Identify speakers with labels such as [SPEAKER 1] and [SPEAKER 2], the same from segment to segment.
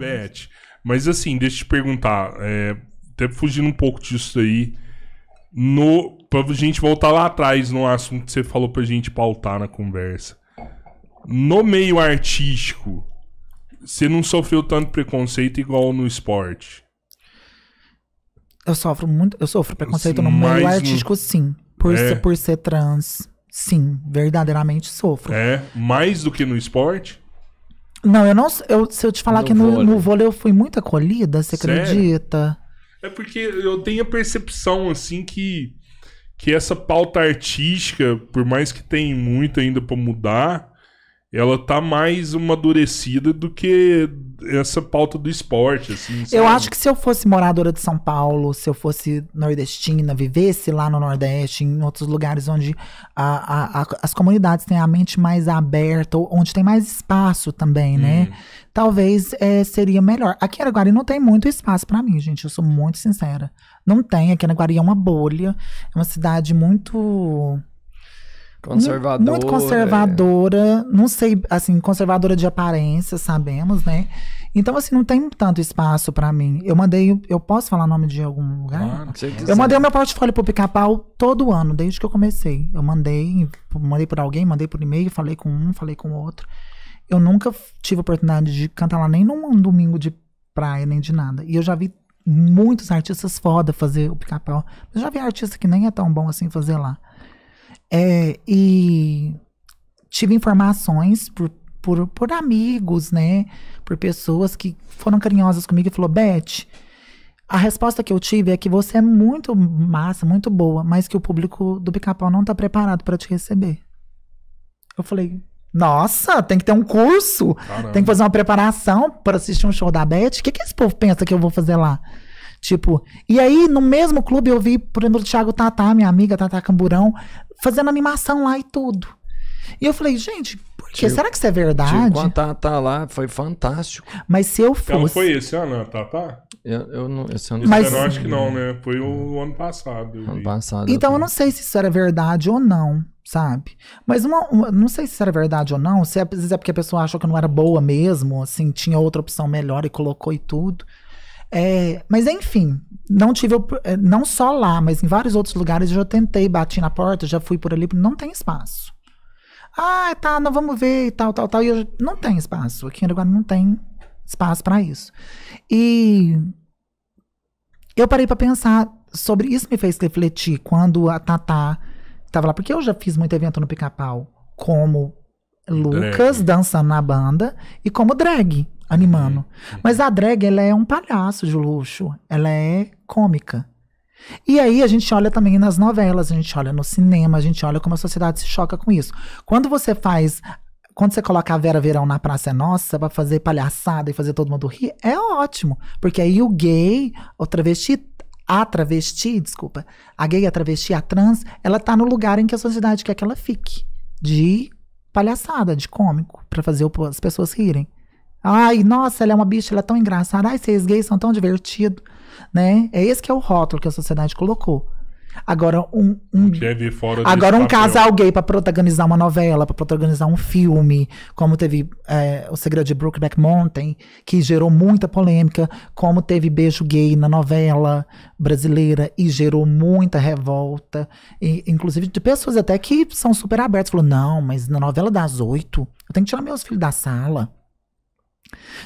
[SPEAKER 1] Bet. Mas assim, deixa eu te perguntar, é, até fugindo um pouco disso aí, no, pra gente voltar lá atrás no assunto que você falou pra gente pautar na conversa. No meio artístico, você não sofreu tanto preconceito igual no esporte?
[SPEAKER 2] Eu sofro muito, eu sofro preconceito assim, no meio artístico, no... sim. Por, é. ser, por ser trans, sim, verdadeiramente sofro.
[SPEAKER 1] É, mais do que no esporte?
[SPEAKER 2] Não, eu não. Eu, se eu te falar no que no vôlei. no vôlei eu fui muito acolhida, você Sério? acredita?
[SPEAKER 1] É porque eu tenho a percepção, assim, que, que essa pauta artística, por mais que tenha muito ainda para mudar, ela tá mais amadurecida do que essa pauta do esporte, assim. Sabe? Eu acho que
[SPEAKER 2] se eu fosse moradora de São Paulo, se eu fosse nordestina, vivesse lá no Nordeste, em outros lugares onde a, a, a, as comunidades têm a mente mais aberta, onde tem mais espaço também, né? Hum. Talvez é, seria melhor. Aqui em Araguari não tem muito espaço para mim, gente. Eu sou muito sincera. Não tem. Aqui em Araguari é uma bolha. É uma cidade muito
[SPEAKER 1] Conservadora. Muito conservadora.
[SPEAKER 2] É. Não sei, assim, conservadora de aparência, sabemos, né? Então, assim, não tem tanto espaço para mim. Eu mandei. Eu posso falar o nome de algum lugar? Claro, você eu mandei o meu portfólio pro pica-pau todo ano, desde que eu comecei. Eu mandei, mandei por alguém, mandei por e-mail, falei com um, falei com outro. Eu nunca tive oportunidade de cantar lá nem num domingo de praia, nem de nada. E eu já vi muitos artistas foda fazer o pica-pau. Eu já vi artista que nem é tão bom assim fazer lá. É, e tive informações por, por, por amigos, né? Por pessoas que foram carinhosas comigo e falou, Beth, a resposta que eu tive é que você é muito massa, muito boa, mas que o público do Pica-Pau não está preparado para te receber. Eu falei, nossa, tem que ter um curso, Caramba. tem que fazer uma preparação para assistir um show da Beth. O que, que esse povo pensa que eu vou fazer lá? Tipo, e aí no mesmo clube eu vi, por exemplo, o Thiago Tatá, minha amiga Tatá Camburão, fazendo animação lá e tudo. E eu falei, gente, por quê? Tio, Será que isso é verdade? Tio, tá, Tatá lá, foi fantástico. Mas se eu fosse. Ela foi
[SPEAKER 1] esse ano, Tatá? Eu, eu não, esse ano Mas... eu acho que não, né? Foi o ano passado. Ano passado. Então eu, eu não
[SPEAKER 2] sei se isso era verdade ou não, sabe? Mas uma, uma, não sei se isso era verdade ou não. Se é, às vezes é porque a pessoa achou que não era boa mesmo, assim, tinha outra opção melhor e colocou e tudo. É, mas enfim, não tive, eh, não só lá, mas em vários outros lugares eu já tentei, bati na porta, já fui por ali, não tem espaço. Ah, tá, não vamos ver e tal, tal, tal. E eu, não tem espaço. Aqui em Uruguai não tem espaço para isso. E eu parei para pensar sobre isso, me fez refletir quando a Tatá estava lá, porque eu já fiz muito evento no pica-pau como Lucas drag. dançando na banda e como drag animando. Uhum. Mas a drag, ela é um palhaço de luxo. Ela é cômica. E aí a gente olha também nas novelas, a gente olha no cinema, a gente olha como a sociedade se choca com isso. Quando você faz. Quando você coloca a Vera Verão na Praça é Nossa pra fazer palhaçada e fazer todo mundo rir, é ótimo. Porque aí o gay, o travesti, a travesti, desculpa, a gay, a travesti, a trans, ela tá no lugar em que a sociedade quer que ela fique. De palhaçada, de cômico, para fazer as pessoas rirem. Ai, nossa, ela é uma bicha, ela é tão engraçada. Ai, vocês gays são tão divertidos, né? É esse que é o rótulo que a sociedade colocou. Agora um,
[SPEAKER 1] um é agora um papel. casal
[SPEAKER 2] gay para protagonizar uma novela, para protagonizar um filme, como teve é, o Segredo de Brookback Mountain, que gerou muita polêmica, como teve beijo gay na novela brasileira e gerou muita revolta, e, inclusive de pessoas até que são super abertas, falou não, mas na novela das oito eu tenho que tirar meus filhos da sala.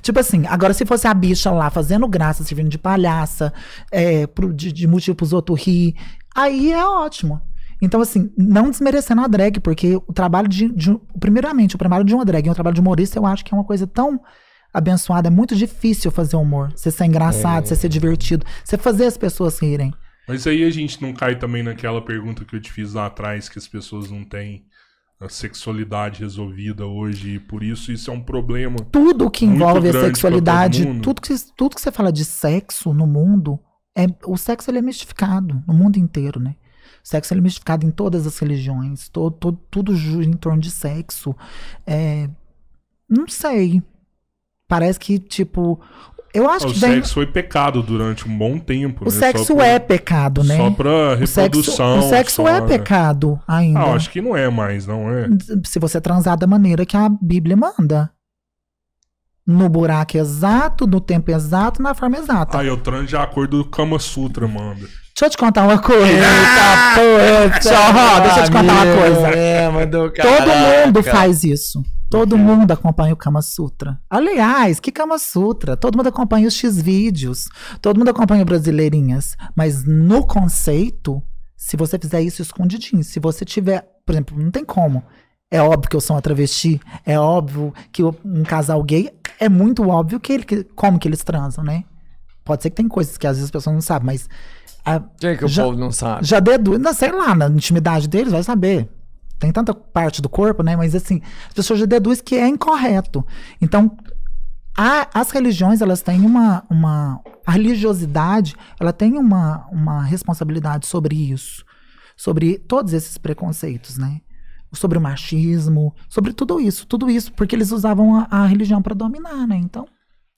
[SPEAKER 2] Tipo assim, agora se fosse a bicha lá fazendo graça, servindo de palhaça, é, pro, de, de motivo outros rir, aí é ótimo. Então, assim, não desmerecendo a drag, porque o trabalho de, de. Primeiramente, o trabalho de uma drag e o trabalho de humorista, eu acho que é uma coisa tão abençoada. É muito difícil fazer humor. Você ser engraçado, é. você ser divertido, você fazer as pessoas rirem.
[SPEAKER 1] Mas aí a gente não cai também naquela pergunta que eu te fiz lá atrás, que as pessoas não têm a sexualidade resolvida hoje e por isso isso é um problema. Tudo que envolve a sexualidade, tudo
[SPEAKER 2] que, tudo que você fala de sexo no mundo, é, o sexo ele é mistificado no mundo inteiro, né? O sexo ele é mistificado em todas as religiões, to, to, tudo em torno de sexo. É, não sei. Parece que, tipo, eu acho o que daí... sexo
[SPEAKER 1] foi é pecado durante um bom tempo. O né? sexo pra... é pecado, né? Só pra reprodução. O sexo, o sexo só... é né?
[SPEAKER 2] pecado ainda. Ah, acho que
[SPEAKER 1] não é mais, não é?
[SPEAKER 2] Se você transar da maneira que a Bíblia manda. No buraco exato, no
[SPEAKER 1] tempo exato, na forma exata. Ah, eu transo de acordo com o Kama Sutra, manda. Deixa
[SPEAKER 2] eu te contar uma coisa. Eita, ah! tá? pô, deixa eu te contar uma coisa. É,
[SPEAKER 1] mandou, Todo mundo faz
[SPEAKER 2] isso. Todo é. mundo acompanha o Kama Sutra. Aliás, que Kama Sutra? Todo mundo acompanha os X-Vídeos. Todo mundo acompanha o Brasileirinhas. Mas no conceito, se você fizer isso escondidinho, se você tiver. Por exemplo, não tem como. É óbvio que eu sou uma travesti. É óbvio que um casal gay. É muito óbvio que ele, como que eles transam, né? Pode ser que tem coisas que às vezes as pessoas não sabem, mas. Por que, é que o já, povo não sabe? Já deduz. Sei lá, na intimidade deles, vai saber tem tanta parte do corpo, né? Mas assim, as pessoas já deduzem que é incorreto. Então, a, as religiões, elas têm uma, uma. A religiosidade, ela tem uma, uma responsabilidade sobre isso. Sobre todos esses preconceitos, né? Sobre o machismo, sobre tudo isso. Tudo isso, porque eles usavam a, a religião para dominar, né? Então.